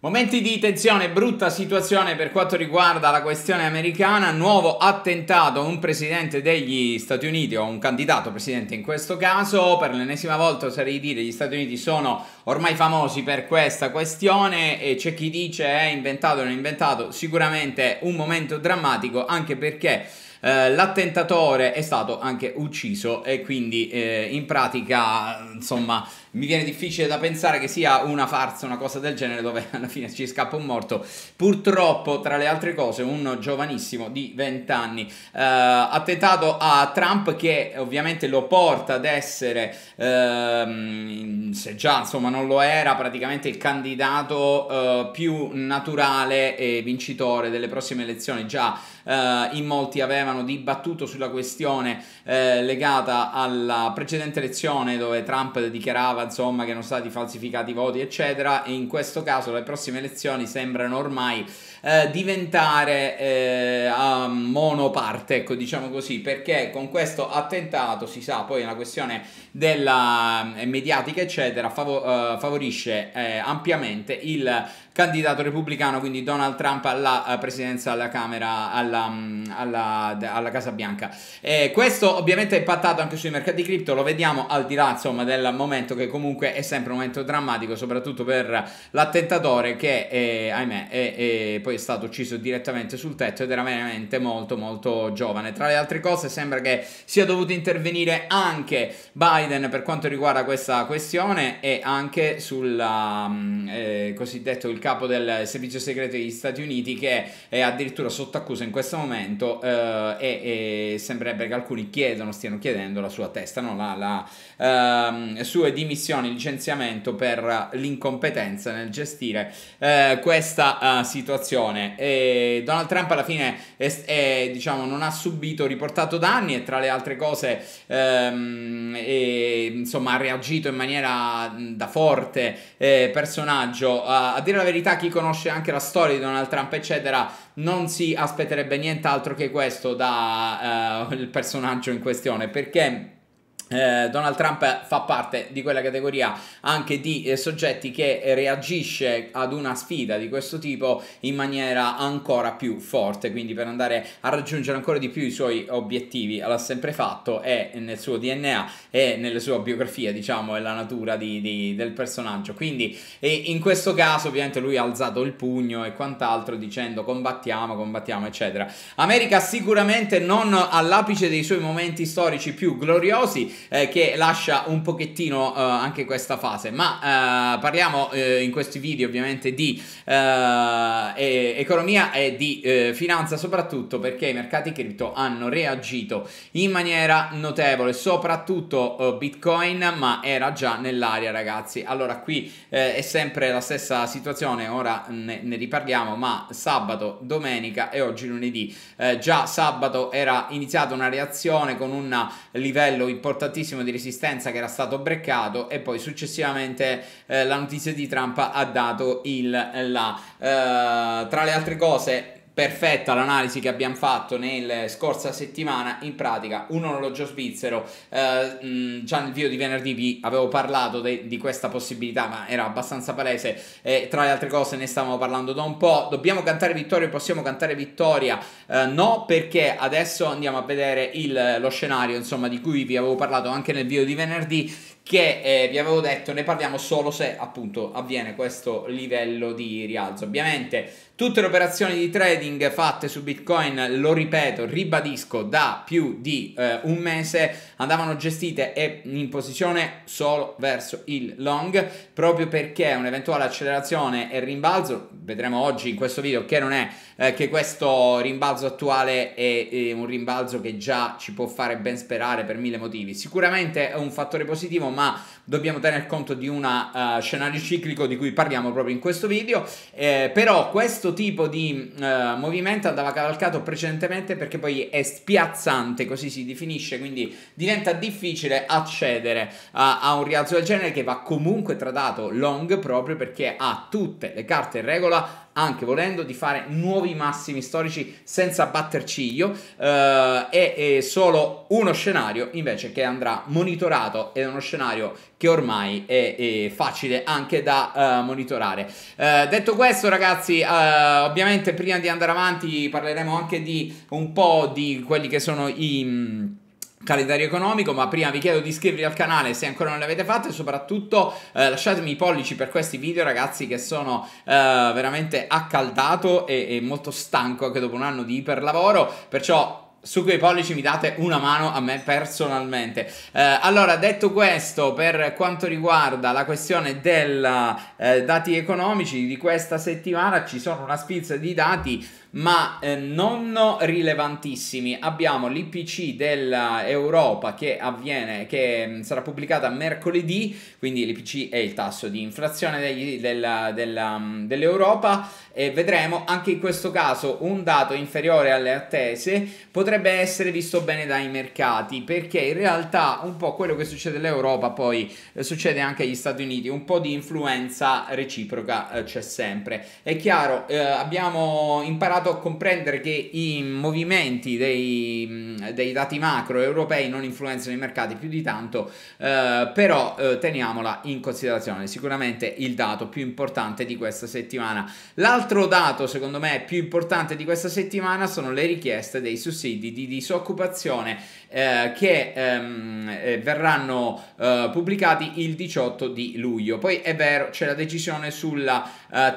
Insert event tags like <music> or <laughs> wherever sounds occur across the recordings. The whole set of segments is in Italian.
Momenti di tensione, brutta situazione per quanto riguarda la questione americana, nuovo attentato a un presidente degli Stati Uniti o un candidato presidente in questo caso, per l'ennesima volta oserei dire gli Stati Uniti sono ormai famosi per questa questione e c'è chi dice è inventato o non inventato, sicuramente un momento drammatico anche perché eh, l'attentatore è stato anche ucciso e quindi eh, in pratica insomma mi viene difficile da pensare che sia una farsa, una cosa del genere dove <laughs> alla fine ci scappa un morto. Purtroppo, tra le altre cose, un giovanissimo di 20 anni eh, attentato a Trump che ovviamente lo porta ad essere, eh, se già insomma non lo era, praticamente il candidato eh, più naturale e vincitore delle prossime elezioni già eh, in molti avevano dibattuto sulla questione eh, legata alla precedente elezione dove Trump dichiarava insomma che erano stati falsificati i voti eccetera e in questo caso le prossime elezioni sembrano ormai eh, diventare eh, a monoparte, ecco diciamo così, perché con questo attentato si sa poi la questione della eh, mediatica eccetera fav- eh, favorisce ampiamente il candidato repubblicano, quindi Donald Trump alla presidenza alla Camera, alla, mm, alla, alla Casa Bianca. E questo ovviamente è impattato anche sui mercati cripto, lo vediamo al di là insomma, del momento che comunque è sempre un momento drammatico, soprattutto per l'attentatore che eh, ahimè è, è poi è stato ucciso direttamente sul tetto ed era veramente molto molto giovane. Tra le altre cose sembra che sia dovuto intervenire anche Biden per quanto riguarda questa questione e anche sul um, eh, cosiddetto il capo del servizio segreto degli Stati Uniti che è addirittura sotto accusa in questo momento eh, e, e, sembrerebbe che alcuni chiedono, stiano chiedendo la sua testa, no? la, la ehm, sue dimissioni, licenziamento per l'incompetenza nel gestire eh, questa eh, situazione elezione. E Donald Trump alla fine è, è, diciamo, non ha subito riportato danni e tra le altre cose ehm, e, insomma, ha reagito in maniera da forte eh, personaggio. A, a dire la verità, chi conosce anche la storia di Donald Trump, eccetera, non si aspetterebbe nient'altro che questo dal eh, personaggio in questione perché eh, Donald Trump fa parte di quella categoria anche di eh, soggetti che reagisce ad una sfida di questo tipo in maniera ancora più forte, quindi per andare a raggiungere ancora di più i suoi obiettivi l'ha sempre fatto e nel suo DNA e nelle sue biografie diciamo è la natura di, di, del personaggio, quindi in questo caso ovviamente lui ha alzato il pugno e quant'altro dicendo combattiamo, combattiamo eccetera. America sicuramente non all'apice dei suoi momenti storici più gloriosi, eh, che lascia un pochettino eh, anche questa fase, ma eh, parliamo eh, in questi video ovviamente di eh, economia e di finanza soprattutto perché i mercati cripto hanno reagito in maniera notevole, soprattutto Bitcoin, ma era già nell'aria ragazzi. Allora qui è sempre la stessa situazione, ora ne, ne riparliamo, ma sabato, domenica e oggi lunedì. Eh, già sabato era iniziata una reazione con un livello importante tantissimo di resistenza che era stato breccato e poi successivamente eh, la notizia di Trump ha dato il là. Eh, tra le altre cose perfetta l'analisi che abbiamo fatto nella scorsa settimana, in pratica un orologio svizzero, eh, già nel video di venerdì vi avevo parlato de- di questa possibilità, ma era abbastanza palese, eh, tra le altre cose ne stavamo parlando da un po', dobbiamo cantare vittoria, possiamo cantare vittoria, eh, no perché adesso andiamo a vedere il, lo scenario insomma di cui vi avevo parlato anche nel video di venerdì che eh, vi avevo detto ne parliamo solo se appunto avviene questo livello di rialzo. Ovviamente Tutte le operazioni di trading fatte su Bitcoin, lo ripeto, ribadisco, da più di eh, un mese andavano gestite e in posizione solo verso il long, proprio perché un'eventuale accelerazione e rimbalzo, vedremo oggi in questo video che non è eh, che questo rimbalzo attuale è, è, un rimbalzo che già ci può fare ben sperare per mille motivi. Sicuramente è un fattore positivo, ma dobbiamo tener conto di un uh, eh, scenario ciclico di cui parliamo proprio in questo video, eh, però questo tipo di uh, movimento andava cavalcato precedentemente perché poi è spiazzante, così si definisce, quindi diventa difficile accedere a, a un rialzo del genere che va comunque tradato long proprio perché ha tutte le carte in regola anche volendo di fare nuovi massimi storici senza batter ciglio è, eh, è solo uno scenario invece che andrà monitorato ed è uno scenario che ormai è, è facile anche da uh, monitorare uh, detto questo ragazzi uh, ovviamente prima di andare avanti parleremo anche di un po' di quelli che sono i calendario economico, ma prima vi chiedo di iscrivervi al canale se ancora non l'avete fatto e soprattutto eh, lasciatemi i pollici per questi video ragazzi che sono eh, veramente accaldato e, e molto stanco anche dopo un anno di iperlavoro, perciò su quei pollici mi date una mano a me personalmente. Eh, allora, detto questo, per quanto riguarda la questione dei eh, dati economici di questa settimana, ci sono una spizza di dati ma eh, non rilevantissimi. Abbiamo l'IPC dell'Europa che avviene, che mm, sarà pubblicata mercoledì, quindi l'IPC è il tasso di inflazione degli, della, della, mm, dell'Europa e vedremo anche in questo caso un dato inferiore alle attese potrebbe essere visto bene dai mercati perché in realtà un po' quello che succede all'Europa poi eh, succede anche agli Stati Uniti, un po' di influenza reciproca eh, c'è sempre. È chiaro, eh, abbiamo imparato arrivato a comprendere che i movimenti dei, dei dati macro europei non influenzano i mercati più di tanto, eh, però eh, teniamola in considerazione, sicuramente il dato più importante di questa settimana. L'altro dato secondo me più importante di questa settimana sono le richieste dei sussidi di disoccupazione eh, che ehm, eh, verranno eh, pubblicati il 18 di luglio. Poi è vero, c'è la decisione sul eh,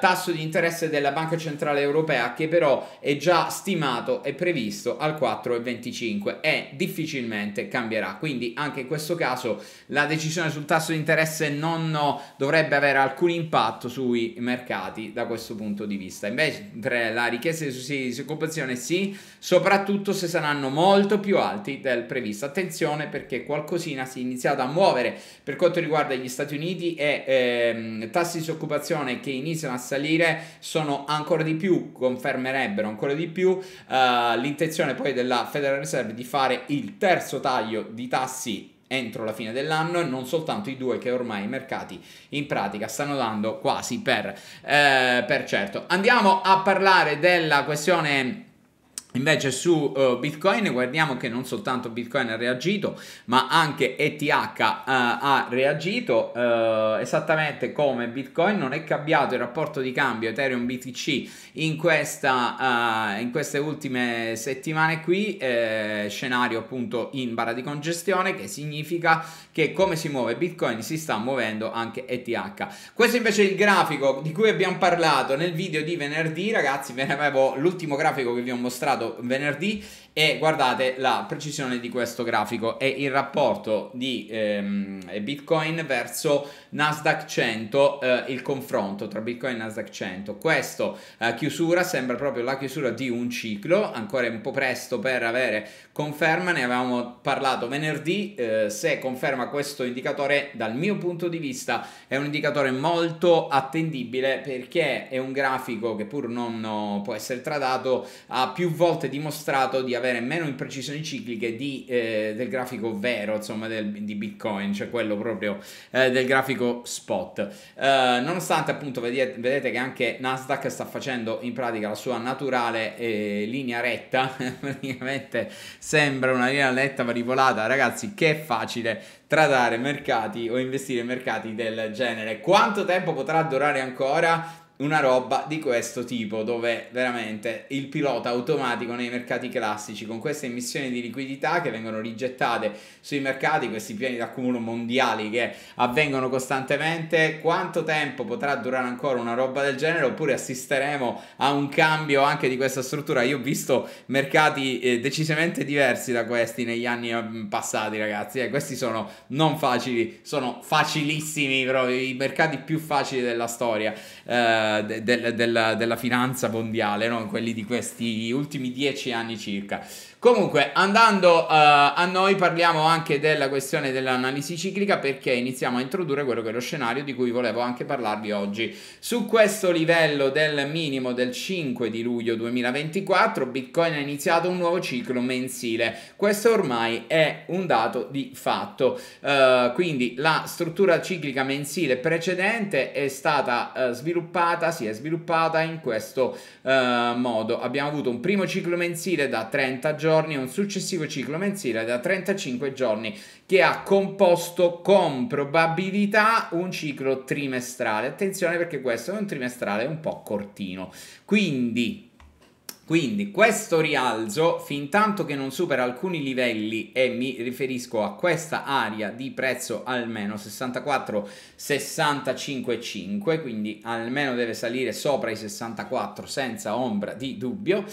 tasso di interesse della Banca Centrale Europea che però è già stimato e previsto al 4,25 e difficilmente cambierà. Quindi anche in questo caso la decisione sul tasso di interesse non dovrebbe avere alcun impatto sui mercati da questo punto di vista. Invece la richiesta di sussidi di disoccupazione sì, soprattutto se saranno molto più alti della del previsto. Attenzione perché qualcosina si è iniziato a muovere per quanto riguarda gli Stati Uniti e ehm, tassi di disoccupazione che iniziano a salire sono ancora di più, confermerebbero ancora di più eh, l'intenzione poi della Federal Reserve di fare il terzo taglio di tassi entro la fine dell'anno e non soltanto i due che ormai i mercati in pratica stanno dando quasi per, eh, per certo. Andiamo a parlare della questione Invece su uh, Bitcoin guardiamo che non soltanto Bitcoin ha reagito, ma anche ETH uh, eh, ha reagito uh, esattamente come Bitcoin. Non è cambiato il rapporto di cambio Ethereum BTC in, questa, in queste ultime settimane qui, eh, scenario appunto in barra di congestione, che significa che come si muove Bitcoin si sta muovendo anche ETH. Questo invece è il grafico di cui abbiamo parlato nel video di venerdì, ragazzi, ve ne avevo l'ultimo grafico che vi ho mostrato giocato venerdì e guardate la precisione di questo grafico e il rapporto di ehm, Bitcoin verso Nasdaq 100, eh, il confronto tra Bitcoin e Nasdaq 100. Questa eh, chiusura sembra proprio la chiusura di un ciclo, ancora è un po' presto per avere conferma, ne avevamo parlato venerdì, eh, se conferma questo indicatore dal mio punto di vista è un indicatore molto attendibile perché è un grafico che pur non può essere tradato ha più volte dimostrato di avere avere meno imprecisioni cicliche di, eh, del grafico vero, insomma, del, di Bitcoin, cioè quello proprio eh, del grafico spot. Eh, nonostante appunto vedete, vedete, che anche Nasdaq sta facendo in pratica la sua naturale eh, linea retta, <laughs> praticamente sembra una linea retta manipolata, ragazzi, che è facile tradare mercati o investire in mercati del genere. Quanto tempo potrà durare ancora? una roba di questo tipo dove veramente il pilota automatico nei mercati classici con queste emissioni di liquidità che vengono rigettate sui mercati, questi piani d'accumulo mondiali che avvengono costantemente, quanto tempo potrà durare ancora una roba del genere oppure assisteremo a un cambio anche di questa struttura? Io ho visto mercati eh, decisamente diversi da questi negli anni eh, passati ragazzi e eh, questi sono non facili, sono facilissimi proprio, i mercati più facili della storia. Eh, della, de, de, della, della finanza mondiale, no? quelli di questi ultimi dieci anni circa. Comunque, andando uh, a noi, parliamo anche della questione dell'analisi ciclica perché iniziamo a introdurre quello che è lo scenario di cui volevo anche parlarvi oggi. Su questo livello del minimo del 5 di luglio 2024, Bitcoin ha iniziato un nuovo ciclo mensile. Questo ormai è un dato di fatto. Uh, quindi la struttura ciclica mensile precedente è stata uh, sviluppata serata si è sviluppata in questo eh, modo. Abbiamo avuto un primo ciclo mensile da 30 giorni e un successivo ciclo mensile da 35 giorni che ha composto con probabilità un ciclo trimestrale. Attenzione perché questo è un trimestrale un po' cortino. Quindi quindi questo rialzo, fin tanto che non supera alcuni livelli, e mi riferisco a questa area di prezzo almeno 64,65,5, quindi almeno deve salire sopra i 64 senza ombra di dubbio,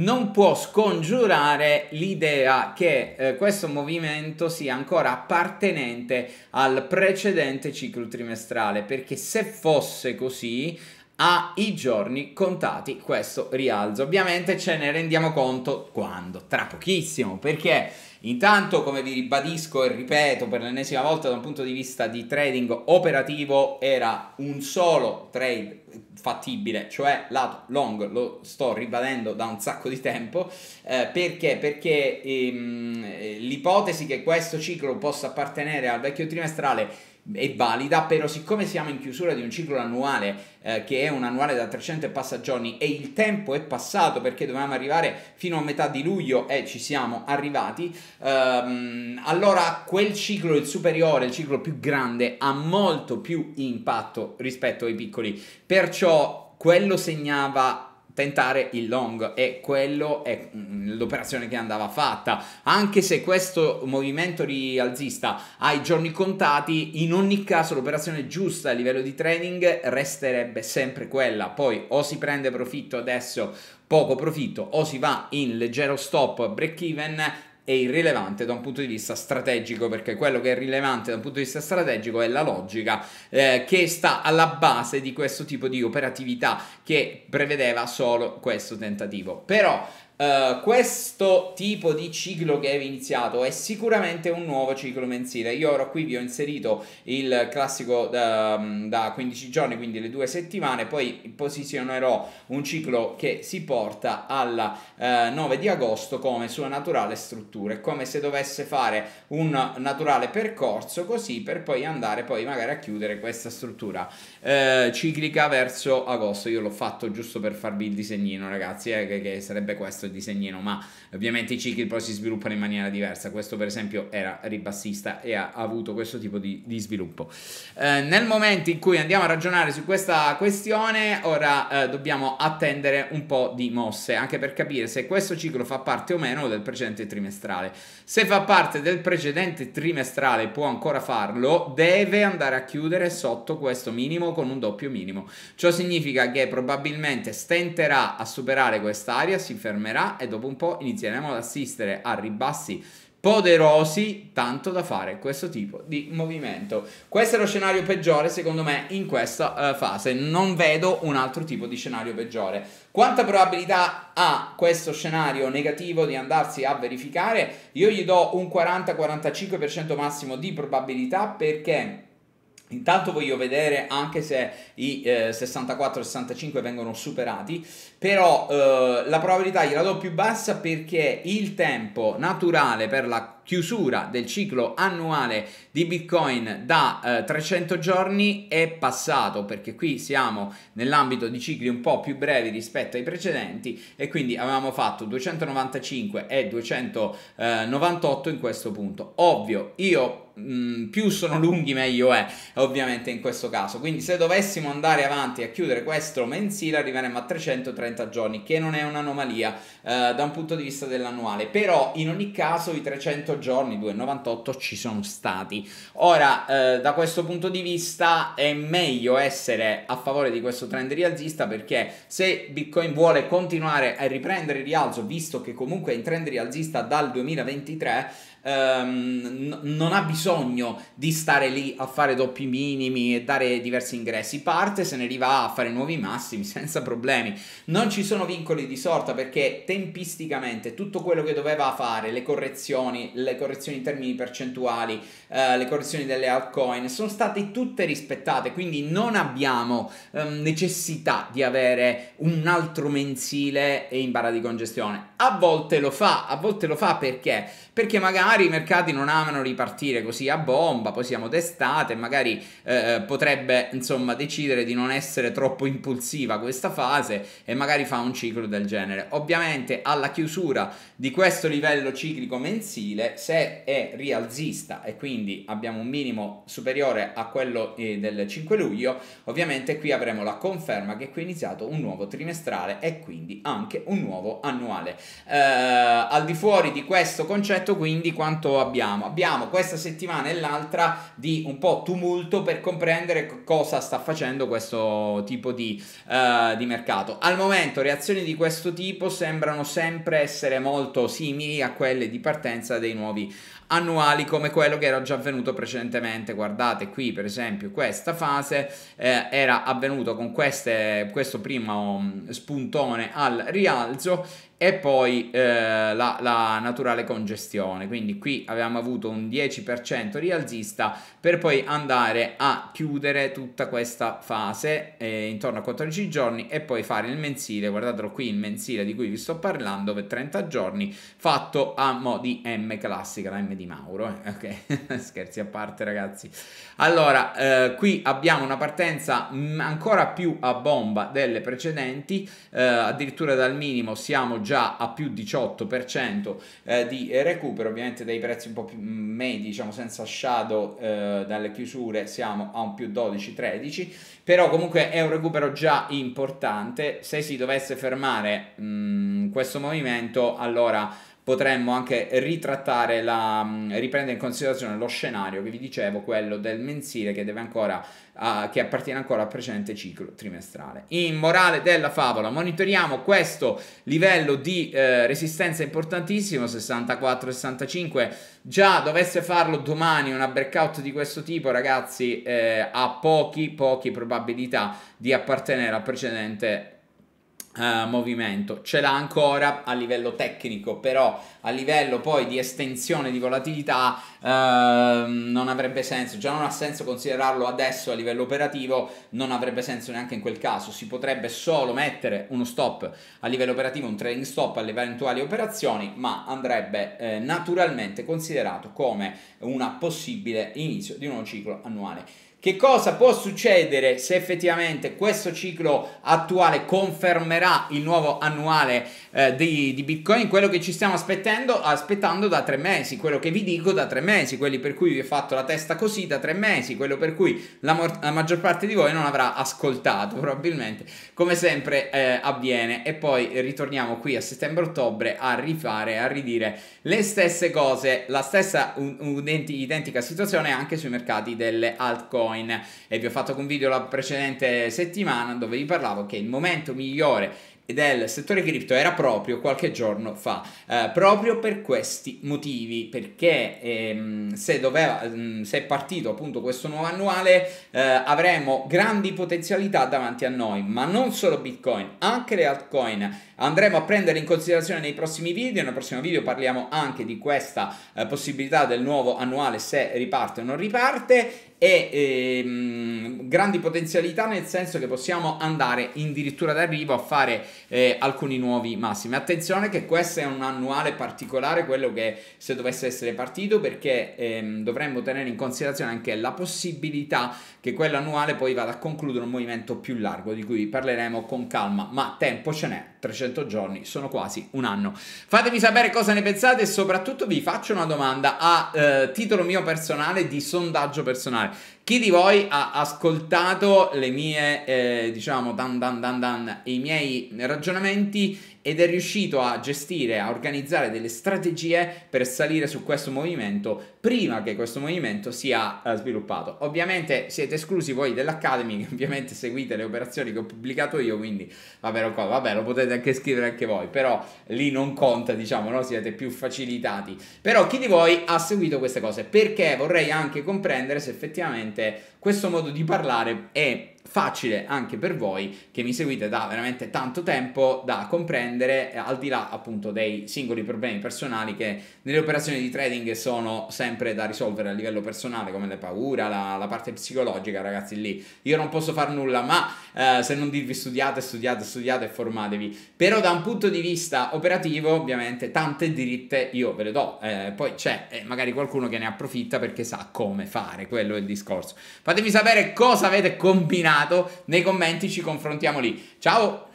non può scongiurare l'idea che eh, questo movimento sia ancora appartenente al precedente ciclo trimestrale, perché se fosse così ha i giorni contati questo rialzo. Ovviamente ce ne rendiamo conto quando? Tra pochissimo, perché intanto come vi ribadisco e ripeto per l'ennesima volta da un punto di vista di trading operativo era un solo trade fattibile, cioè lato long, lo sto ribadendo da un sacco di tempo, eh, perché? Perché ehm, l'ipotesi che questo ciclo possa appartenere al vecchio trimestrale è valida, però siccome siamo in chiusura di un ciclo annuale eh, che è un annuale da 300 e passa giorni e il tempo è passato perché dovevamo arrivare fino a metà di luglio e ci siamo arrivati, ehm, allora quel ciclo, il superiore, il ciclo più grande, ha molto più impatto rispetto ai piccoli. Perciò quello segnava tentare il long e quello è mm, l'operazione che andava fatta anche se questo movimento rialzista ha i giorni contati in ogni caso l'operazione giusta a livello di trading resterebbe sempre quella poi o si prende profitto adesso poco profitto o si va in leggero stop break even è irrilevante da un punto di vista strategico, perché quello che è rilevante da un punto di vista strategico è la logica eh, che sta alla base di questo tipo di operatività che prevedeva solo questo tentativo. Però eh, questo tipo di ciclo che è iniziato è sicuramente un nuovo ciclo mensile. Io ora qui vi ho inserito il classico ehm, da, da 15 giorni, quindi le due settimane, poi posizionerò un ciclo che si porta al uh, 9 di agosto come sua naturale struttura, come se dovesse fare un naturale percorso così per poi andare poi magari a chiudere questa struttura uh, ciclica verso agosto. Io l'ho fatto giusto per farvi il disegnino, ragazzi, eh, che, che sarebbe questo stesso disegnino, ma ovviamente i cicli poi si sviluppano in maniera diversa. Questo, per esempio, era ribassista e ha avuto questo tipo di, di sviluppo. Eh, nel momento in cui andiamo a ragionare su questa questione, ora eh, dobbiamo attendere un po' di mosse, anche per capire se questo ciclo fa parte o meno del precedente trimestrale. Se fa parte del precedente trimestrale, può ancora farlo, deve andare a chiudere sotto questo minimo con un doppio minimo. Ciò significa che probabilmente stenterà a superare quest'area, si fermerà crescerà e dopo un po' inizieremo ad assistere a ribassi poderosi tanto da fare questo tipo di movimento questo è lo scenario peggiore secondo me in questa uh, fase non vedo un altro tipo di scenario peggiore quanta probabilità ha questo scenario negativo di andarsi a verificare io gli do un 40-45% massimo di probabilità perché Intanto voglio vedere anche se i eh, 64-65 vengono superati, però eh, la probabilità gliela do più bassa perché il tempo naturale per la chiusura del ciclo annuale di Bitcoin da eh, 300 giorni è passato perché qui siamo nell'ambito di cicli un po' più brevi rispetto ai precedenti e quindi avevamo fatto 295 e 298 in questo punto. Ovvio, io Mm, più sono lunghi meglio è ovviamente in questo caso quindi se dovessimo andare avanti a chiudere questo mensile arriveremmo a 330 giorni che non è un'anomalia eh, da un punto di vista dell'annuale però in ogni caso i 300 giorni, 2,98 ci sono stati. Ora, eh, da questo punto di vista è meglio essere a favore di questo trend rialzista perché se Bitcoin vuole continuare a riprendere il rialzo, visto che comunque è in trend rialzista dal 2023, ehm, non ha bisogno di stare lì a fare doppi minimi e dare diversi ingressi, parte, se ne arriva a fare nuovi massimi <laughs> senza problemi. Non ci sono vincoli di sorta perché tempisticamente tutto quello che doveva fare, le correzioni, le correzioni in termini percentuali, eh, le correzioni delle altcoin, sono state tutte rispettate, quindi non abbiamo ehm, necessità di avere un altro mensile e in barra di congestione. A volte lo fa, a volte lo fa perché? Perché magari magari i mercati non amano ripartire così a bomba, poi siamo d'estate, magari eh, eh, potrebbe insomma decidere di non essere troppo impulsiva questa fase e magari fa un ciclo del genere. Ovviamente alla chiusura di questo livello ciclico mensile, se è rialzista e quindi abbiamo un minimo superiore a quello eh, del 5 luglio, ovviamente qui avremo la conferma che qui è iniziato un nuovo trimestrale e quindi anche un nuovo annuale. Eh, al di fuori di questo concetto quindi quanto abbiamo. Abbiamo questa settimana e l'altra di un po' tumulto per comprendere cosa sta facendo questo tipo di, uh, di mercato. Al momento reazioni di questo tipo sembrano sempre essere molto simili a quelle di partenza dei nuovi annuali come quello che era già avvenuto precedentemente. Guardate qui, per esempio, questa fase eh, era avvenuto con queste, questo primo mm, spuntone al rialzo e poi eh, la, la, naturale congestione. Quindi qui abbiamo avuto un 10% rialzista per poi andare a chiudere tutta questa fase eh, intorno a 14 giorni e poi fare il mensile, guardatelo qui il mensile di cui vi sto parlando per 30 giorni fatto a mo' di M classica, la M di Mauro, eh? ok? <laughs> Scherzi a parte ragazzi. Allora, eh, qui abbiamo una partenza ancora più a bomba delle precedenti, eh, addirittura dal minimo siamo già a più 18% eh, di recupero, ovviamente dai prezzi un po' più medi, diciamo senza shadow eh, dalle chiusure siamo a un più 12-13, però comunque è un recupero già importante, se si dovesse fermare mh, mm, questo movimento allora potremmo anche ritrattare la, mm, riprendere in considerazione lo scenario che vi dicevo, quello del mensile che deve ancora uh, che appartiene ancora al precedente ciclo trimestrale. In morale della favola, monitoriamo questo livello di eh, resistenza importantissimo 64-65. Già dovesse farlo domani una breakout di questo tipo, ragazzi, eh, ha pochi pochi probabilità di appartenere al precedente Uh, movimento. Ce l'ha ancora a livello tecnico, però a livello poi di estensione di volatilità uh, non avrebbe senso, già non ha senso considerarlo adesso a livello operativo, non avrebbe senso neanche in quel caso, si potrebbe solo mettere uno stop a livello operativo, un trading stop alle eventuali operazioni, ma andrebbe eh, naturalmente considerato come una possibile inizio di un nuovo ciclo annuale. Che cosa può succedere se effettivamente questo ciclo attuale confermerà il nuovo annuale eh, di, di, Bitcoin? Quello che ci stiamo aspettando, aspettando da tre mesi, quello che vi dico da tre mesi, quelli per cui vi ho fatto la testa così da tre mesi, quello per cui la, la maggior parte di voi non avrà ascoltato <laughs> probabilmente, come sempre eh, avviene. E poi ritorniamo qui a settembre-ottobre a rifare, a ridire le stesse cose, la stessa un, un, identica situazione anche sui mercati delle altcoin. Bitcoin e vi ho fatto un video la precedente settimana dove vi parlavo che il momento migliore del settore cripto era proprio qualche giorno fa, eh, proprio per questi motivi, perché ehm, se, doveva, mm, se è partito appunto questo nuovo annuale eh, avremo grandi potenzialità davanti a noi, ma non solo Bitcoin, anche le altcoin andremo a prendere in considerazione nei prossimi video, nel prossimo video parliamo anche di questa eh, possibilità del nuovo annuale se riparte o non riparte e ehm, grandi potenzialità nel senso che possiamo andare addirittura d'arrivo a fare eh, alcuni nuovi massimi. Attenzione che questo è un annuale particolare, quello che se dovesse essere partito, perché ehm, dovremmo tenere in considerazione anche la possibilità che quello annuale poi vada a concludere un movimento più largo, di cui parleremo con calma, ma tempo ce n'è, 300 giorni, sono quasi un anno. Fatemi sapere cosa ne pensate e soprattutto vi faccio una domanda a eh, titolo mio personale di sondaggio personale funzionare. Chi di voi ha ascoltato le mie, eh, diciamo, dan dan dan dan, i miei ragionamenti ed è riuscito a gestire, a organizzare delle strategie per salire su questo movimento prima che questo movimento sia eh, sviluppato. Ovviamente siete esclusi voi dell'Academy che <laughs> ovviamente seguite le operazioni che ho pubblicato io, quindi vabbè, vabbè lo potete anche scrivere anche voi, però lì non conta, diciamo, no? siete più facilitati. Però chi di voi ha seguito queste cose? Perché vorrei anche comprendere se effettivamente questo modo di parlare è facile anche per voi che mi seguite da veramente tanto tempo da comprendere eh, al di là appunto dei singoli problemi personali che nelle operazioni di trading sono sempre da risolvere a livello personale come le paure, la, la parte psicologica ragazzi lì io non posso fare nulla ma eh, se non dirvi studiate, studiate, studiate e formatevi però da un punto di vista operativo ovviamente tante diritte io ve le do eh, poi c'è eh, magari qualcuno che ne approfitta perché sa come fare quello è il discorso fatemi sapere cosa avete combinato nominato, nei commenti ci confrontiamo lì. Ciao!